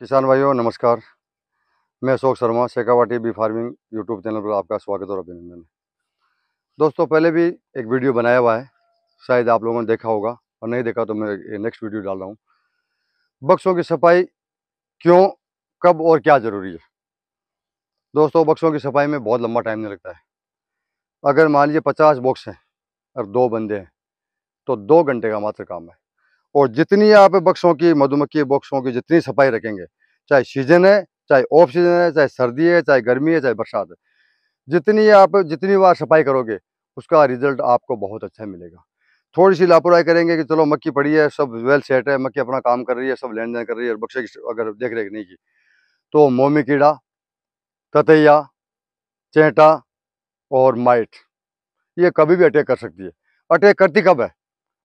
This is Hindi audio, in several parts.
किसान भाइयों नमस्कार मैं Ashok Sharma Shekhawati bee farming YouTube channel पर आपका स्वागत और अभिनंदन दोस्तों पहले भी एक वीडियो बनाया हुआ है शायद आप लोगों ने देखा होगा और नहीं देखा तो मैं नेक्स्ट वीडियो डाल रहा हूँ बक्सों की सफाई क्यों कब और क्या ज़रूरी है दोस्तों बक्सों की सफाई में बहुत लंबा टाइम नहीं लगता है अगर मान लीजिए पचास बॉक्स हैं और दो बंदे हैं तो दो घंटे का मात्र काम है और जितनी आप बक्सों की मधुमक्खी बक्सों की जितनी सफाई रखेंगे चाहे सीजन है चाहे ऑफ सीजन है चाहे सर्दी है चाहे गर्मी है चाहे बरसात है जितनी आप जितनी बार सफाई करोगे उसका रिजल्ट आपको बहुत अच्छा मिलेगा थोड़ी सी लापरवाही करेंगे कि चलो मक्की पड़ी है सब वेल सेट है मक्की अपना काम कर रही है सब लेन देन कर रही है और बक्से की अगर देख रेख नहीं की तो मोमी कीड़ा ततैया चेंटा और माइट ये कभी भी अटैक कर सकती है अटैक करती कब है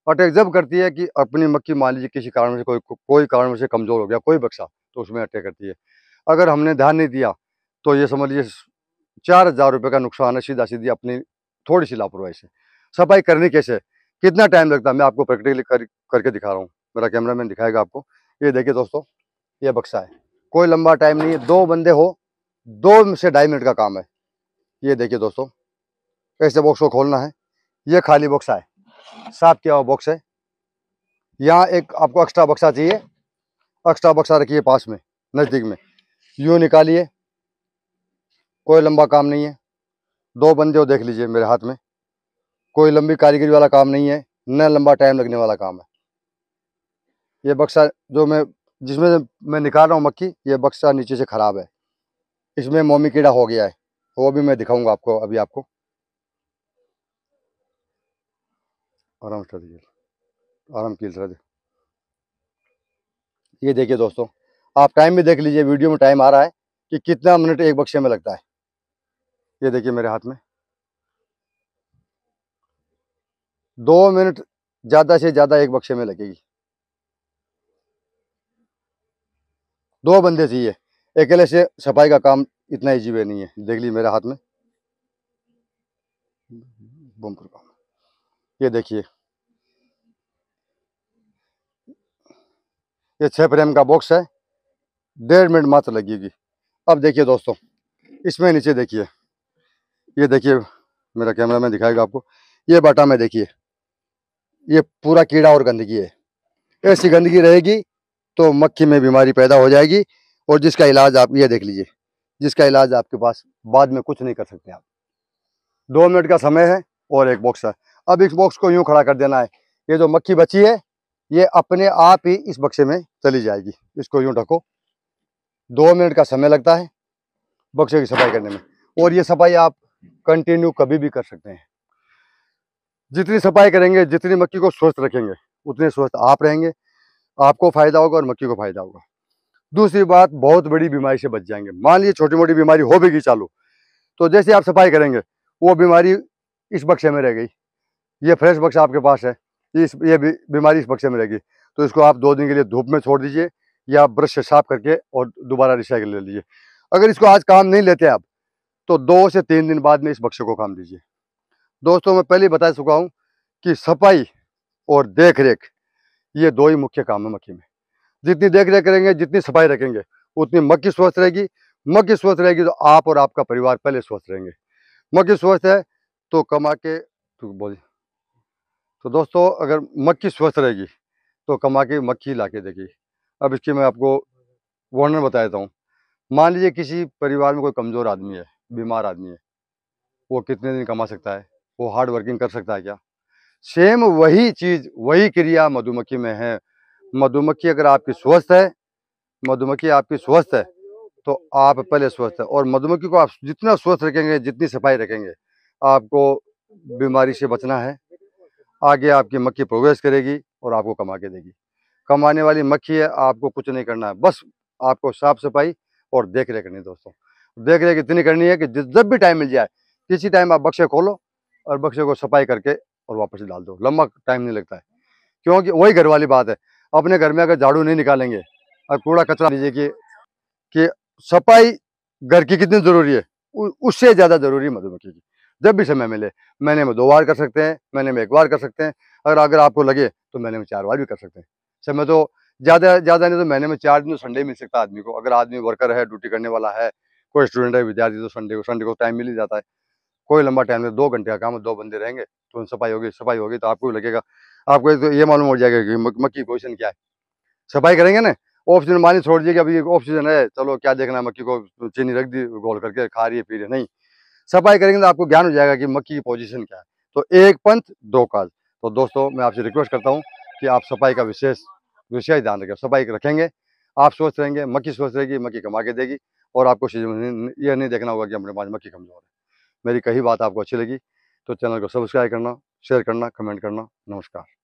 और अटैक जब करती है कि अपनी मक्खी मान लीजिए किसी कारण से कोई कोई कारण से कमज़ोर हो गया कोई बक्सा तो उसमें अटैक करती है अगर हमने ध्यान नहीं दिया तो ये समझ लीजिए चार हज़ार रुपये का नुकसान है सीधा सीधी अपनी थोड़ी सी लापरवाही से सफाई करने कैसे कितना टाइम लगता है मैं आपको प्रैक्टिकली कर, करके दिखा रहा हूँ मेरा कैमरा मैन दिखाएगा आपको ये देखिए दोस्तों ये बक्सा है कोई लंबा टाइम नहीं है दो बंदे हो दो से ढाई मिनट का काम है ये देखिए दोस्तों ऐसे बॉक्स को खोलना है ये खाली बॉक्स है साफ किया हुआ बॉक्स है यहाँ एक आपको एक्स्ट्रा बक्सा चाहिए एक्स्ट्रा बक्सा रखिए पास में नज़दीक में यूँ निकालिए कोई लंबा काम नहीं है दो बंदे हो देख लीजिए मेरे हाथ में कोई लंबी कारीगरी वाला काम नहीं है न लंबा टाइम लगने वाला काम है ये बक्सा जो मैं जिसमें मैं निकाल रहा हूँ मक्खी ये बक्सा नीचे से ख़राब है इसमें मोमी कीड़ा हो गया है वो भी मैं दिखाऊंगा आपको अभी आपको आराम से आराम की सर ये देखिए दोस्तों आप टाइम भी देख लीजिए वीडियो में टाइम आ रहा है कि कितना मिनट एक बक्शे में लगता है ये देखिए मेरे हाथ में दो मिनट ज़्यादा से ज़्यादा एक बक्शे में लगेगी दो बंदे चाहिए अकेले से सफाई का काम इतना ईजी वे नहीं है देख ली मेरे हाथ में बम ये देखिए ये छः फ्रेम का बॉक्स है डेढ़ मिनट मात्र लगेगी अब देखिए दोस्तों इसमें नीचे देखिए ये देखिए मेरा कैमरा मैन दिखाएगा आपको ये बाटा में देखिए ये पूरा कीड़ा और गंदगी है ऐसी गंदगी रहेगी तो मक्खी में बीमारी पैदा हो जाएगी और जिसका इलाज आप ये देख लीजिए जिसका इलाज आपके पास बाद में कुछ नहीं कर सकते आप दो मिनट का समय है और एक बॉक्स है अब इस बॉक्स को यूँ खड़ा कर देना है ये जो मक्खी बची है ये अपने आप ही इस बक्से में चली जाएगी इसको यूँ ढको दो मिनट का समय लगता है बक्से की सफाई करने में और ये सफाई आप कंटिन्यू कभी भी कर सकते हैं जितनी सफाई करेंगे जितनी मक्की को स्वस्थ रखेंगे उतने स्वस्थ आप रहेंगे आपको फ़ायदा होगा और मक्की को फ़ायदा होगा दूसरी बात बहुत बड़ी बीमारी से बच जाएंगे मान लीजिए छोटी मोटी बीमारी हो भी चालू तो जैसे आप सफाई करेंगे वो बीमारी इस बक्से में रह गई ये फ्रेश बक्सा आपके पास है तो इस ये बीमारी इस बक्से में रहेगी तो इसको आप दो दिन के लिए धूप में छोड़ दीजिए या ब्रश से साफ करके और दोबारा रिसाइकिल ले लीजिए अगर इसको आज काम नहीं लेते आप तो दो से तीन दिन बाद में इस बक्से को काम दीजिए दोस्तों मैं पहले बता चुका हूँ कि सफाई और देख रेख ये दो ही मुख्य काम है मक्खी में जितनी देख रेख करेंगे जितनी सफाई रखेंगे उतनी मक्खी स्वस्थ रहेगी मक्खी स्वस्थ रहेगी तो आप और आपका परिवार पहले स्वस्थ रहेंगे मक्खी स्वस्थ है तो कमा के तो बोलिए तो दोस्तों अगर मक्खी स्वस्थ रहेगी तो कमा के मक्खी ला के देगी अब इसकी मैं आपको वर्णन बता देता हूँ मान लीजिए किसी परिवार में कोई कमज़ोर आदमी है बीमार आदमी है वो कितने दिन कमा सकता है वो हार्ड वर्किंग कर सकता है क्या सेम वही चीज़ वही क्रिया मधुमक्खी में है मधुमक्खी अगर आपकी स्वस्थ है मधुमक्खी आपकी स्वस्थ है तो आप पहले स्वस्थ है और मधुमक्खी को आप जितना स्वस्थ रखेंगे जितनी सफाई रखेंगे आपको बीमारी से बचना है आगे आपकी मक्खी प्रोग्रेस करेगी और आपको कमा के देगी कमाने वाली मक्खी है आपको कुछ नहीं करना है बस आपको साफ सफाई और देख रेख करनी दोस्तों देख रेख इतनी करनी है कि जब भी टाइम मिल जाए किसी टाइम आप बक्से खोलो और बक्से को सफाई करके और वापस डाल दो लंबा टाइम नहीं लगता है क्योंकि वही घर वाली बात है अपने घर में अगर झाड़ू नहीं निकालेंगे और कूड़ा कचरा लीजिए कि, कि सफाई घर की कितनी ज़रूरी है उससे ज़्यादा ज़रूरी है मधुमक्खी की जब भी समय मिले महीने में दो बार कर सकते हैं महीने में एक बार कर सकते हैं अगर अगर आपको लगे तो महीने में चार बार भी कर सकते हैं समय तो ज़्यादा ज़्यादा नहीं तो महीने में चार दिन तो संडे मिल सकता है आदमी को अगर आदमी वर्कर है ड्यूटी करने वाला है कोई स्टूडेंट है विद्यार्थी तो संडे को संडे को टाइम मिल ही जाता है कोई लंबा टाइम नहीं दो घंटे का काम दो बंदे रहेंगे तो उन सफाई होगी सफाई होगी तो आपको भी लगेगा आपको तो ये मालूम हो जाएगा कि मक्की पोजिशन क्या है सफाई करेंगे ना ऑफ सीजन छोड़ दीजिए कि अभी ऑफ सीजन है चलो क्या देखना मक्की को चीनी रख दी गोल करके खा रही है पी रही नहीं सफाई करेंगे तो आपको ज्ञान हो जाएगा कि मक्की की पोजीशन क्या है तो एक पंथ दो काज तो दोस्तों मैं आपसे रिक्वेस्ट करता हूँ कि आप सफाई का विशेष विशेष ध्यान रखें सफाई रखेंगे आप सोच रहेंगे मक्की सोच रहेगी मक्की कमा के देगी और आपको यह नहीं देखना होगा कि हमारे पास मक्की कमजोर है मेरी कही बात आपको अच्छी लगी तो चैनल को सब्सक्राइब करना शेयर करना कमेंट करना नमस्कार